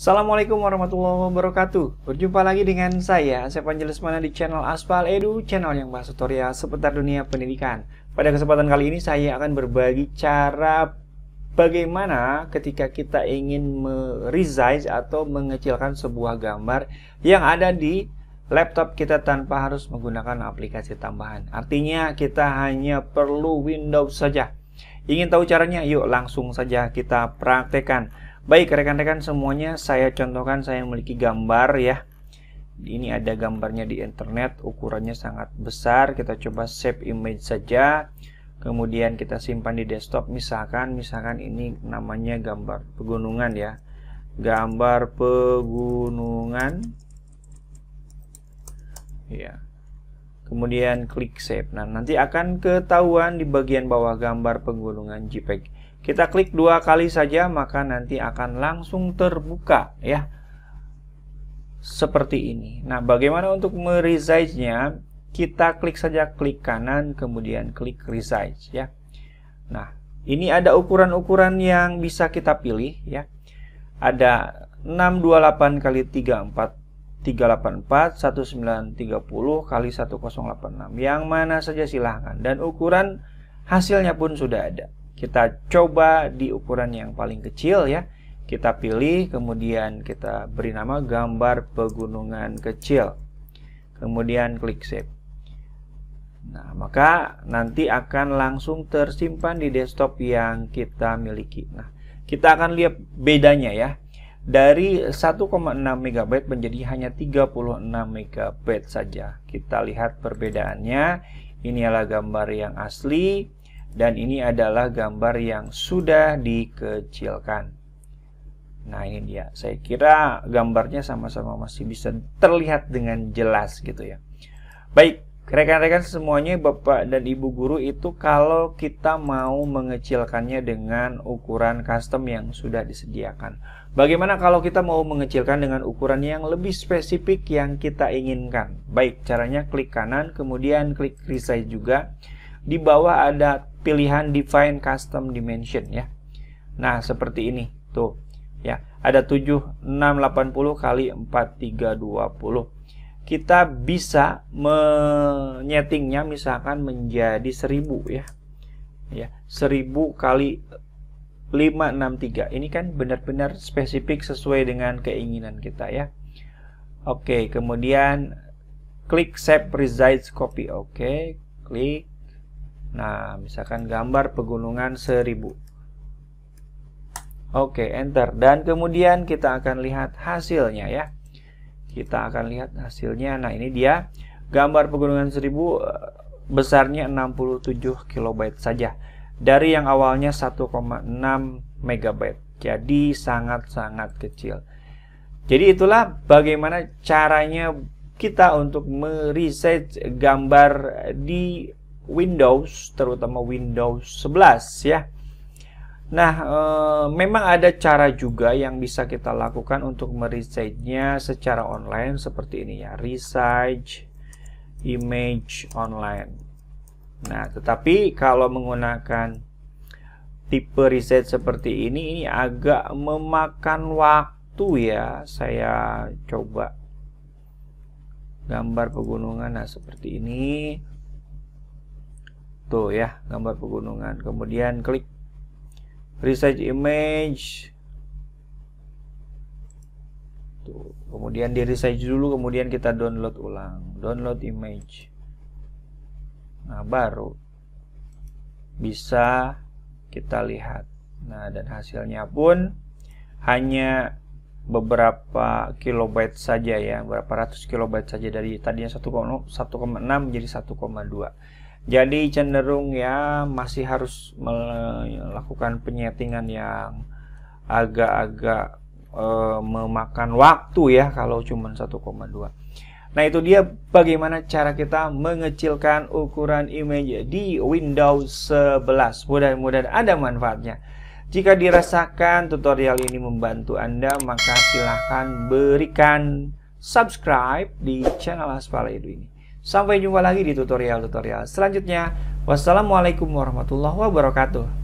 Assalamualaikum warahmatullahi wabarakatuh Berjumpa lagi dengan saya, Asep Anjelesmana di channel Aspal Edu Channel yang bahas tutorial seputar dunia pendidikan Pada kesempatan kali ini saya akan berbagi cara Bagaimana ketika kita ingin meresize atau mengecilkan sebuah gambar yang ada di laptop kita tanpa harus menggunakan aplikasi tambahan Artinya kita hanya perlu Windows saja Ingin tahu caranya? Yuk langsung saja kita praktekkan Baik, rekan-rekan semuanya, saya contohkan saya memiliki gambar ya. Ini ada gambarnya di internet, ukurannya sangat besar. Kita coba save image saja. Kemudian kita simpan di desktop misalkan misalkan ini namanya gambar pegunungan ya. Gambar pegunungan. Ya kemudian klik save. Nah, nanti akan ketahuan di bagian bawah gambar penggulungan JPEG. Kita klik dua kali saja, maka nanti akan langsung terbuka ya. Seperti ini. Nah, bagaimana untuk meresize-nya? Kita klik saja klik kanan, kemudian klik resize ya. Nah, ini ada ukuran-ukuran yang bisa kita pilih ya. Ada 628 kali 34 384 1930 kali 1086 yang mana saja silahkan dan ukuran hasilnya pun sudah ada kita coba di ukuran yang paling kecil ya kita pilih kemudian kita beri nama gambar pegunungan kecil kemudian klik save nah maka nanti akan langsung tersimpan di desktop yang kita miliki nah kita akan lihat bedanya ya dari 1,6 MB menjadi hanya 36 MB saja. Kita lihat perbedaannya. Ini adalah gambar yang asli dan ini adalah gambar yang sudah dikecilkan. Nah, ini dia. Saya kira gambarnya sama-sama masih bisa terlihat dengan jelas gitu ya. Baik, Rekan-rekan semuanya, Bapak dan Ibu guru itu kalau kita mau mengecilkannya dengan ukuran custom yang sudah disediakan. Bagaimana kalau kita mau mengecilkan dengan ukuran yang lebih spesifik yang kita inginkan? Baik, caranya klik kanan, kemudian klik resize juga. Di bawah ada pilihan define custom dimension ya. Nah, seperti ini. Tuh, ya. Ada 7680 kali 4320 kita bisa menyetingnya misalkan menjadi 1000 ya. Ya, 1000 kali 563. Ini kan benar-benar spesifik sesuai dengan keinginan kita ya. Oke, kemudian klik save resize copy. Oke, klik. Nah, misalkan gambar pegunungan 1000. Oke, enter. Dan kemudian kita akan lihat hasilnya ya kita akan lihat hasilnya. Nah, ini dia gambar pegunungan seribu eh, besarnya 67 KB saja. Dari yang awalnya 1,6 MB. Jadi sangat-sangat kecil. Jadi itulah bagaimana caranya kita untuk mereset gambar di Windows, terutama Windows 11 ya. Nah, e, memang ada cara juga yang bisa kita lakukan untuk meresize nya secara online seperti ini ya, resize image online. Nah, tetapi kalau menggunakan tipe resize seperti ini, ini agak memakan waktu ya. Saya coba gambar pegunungan, nah seperti ini. Tuh ya, gambar pegunungan. Kemudian klik resize image Tuh. kemudian di resize dulu kemudian kita download ulang download image nah baru bisa kita lihat nah dan hasilnya pun hanya beberapa kilobyte saja ya berapa ratus kilobyte saja dari tadinya 1,6 menjadi 1,2 jadi cenderung ya masih harus melakukan penyetingan yang agak-agak e, memakan waktu ya kalau cuma 1,2. Nah itu dia bagaimana cara kita mengecilkan ukuran image di Windows 11. Mudah-mudahan ada manfaatnya. Jika dirasakan tutorial ini membantu Anda, maka silahkan berikan subscribe di channel Aspala Edu ini. Sampai jumpa lagi di tutorial-tutorial selanjutnya. Wassalamualaikum warahmatullahi wabarakatuh.